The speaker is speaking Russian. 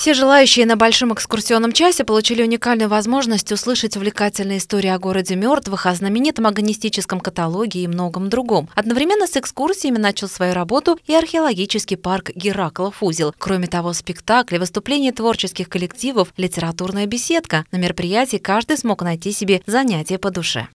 Все желающие на большом экскурсионном часе получили уникальную возможность услышать увлекательные истории о городе мертвых, о знаменитом агонистическом каталоге и многом другом. Одновременно с экскурсиями начал свою работу и археологический парк Гераклов узел. Кроме того, спектакли, выступления творческих коллективов, литературная беседка. На мероприятии каждый смог найти себе занятие по душе.